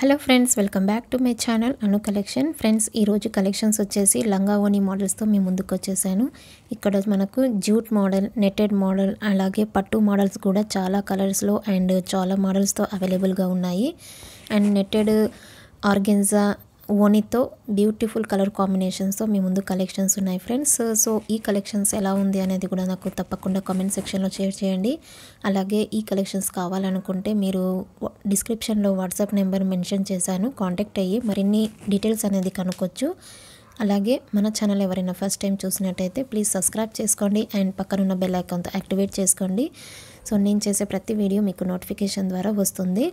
hello friends welcome back to my channel Anu collection friends ఈరోజు collections వచ్చేసి లంగా ఓని మోడల్స్తో మేము ముందుకు వచ్చేసాను ఇక్కడ మనకు జ్యూట్ మోడల్ నెట్టెడ్ మోడల్ అలాగే పట్టు మోడల్స్ కూడా చాలా కలర్స్లో అండ్ చాలా మోడల్స్తో అవైలబుల్గా ఉన్నాయి అండ్ నెట్టెడ్ ఆర్గెన్జా ఓనితో బ్యూటిఫుల్ కలర్ కాంబినేషన్స్తో మీ ముందు కలెక్షన్స్ ఉన్నాయి ఫ్రెండ్స్ సో ఈ కలెక్షన్స్ ఎలా ఉంది అనేది కూడా నాకు తప్పకుండా కామెంట్ సెక్షన్లో షేర్ చేయండి అలాగే ఈ కలెక్షన్స్ కావాలనుకుంటే మీరు డిస్క్రిప్షన్లో వాట్సాప్ నెంబర్ మెన్షన్ చేశాను కాంటాక్ట్ అయ్యి మరిన్ని డీటెయిల్స్ అనేది కనుక్కోవచ్చు అలాగే మన ఛానల్ ఎవరైనా ఫస్ట్ టైం చూసినట్టయితే ప్లీజ్ సబ్స్క్రైబ్ చేసుకోండి అండ్ పక్కనున్న బెల్ ఐకాన్తో యాక్టివేట్ చేసుకోండి సో నేను చేసే ప్రతి వీడియో మీకు నోటిఫికేషన్ ద్వారా వస్తుంది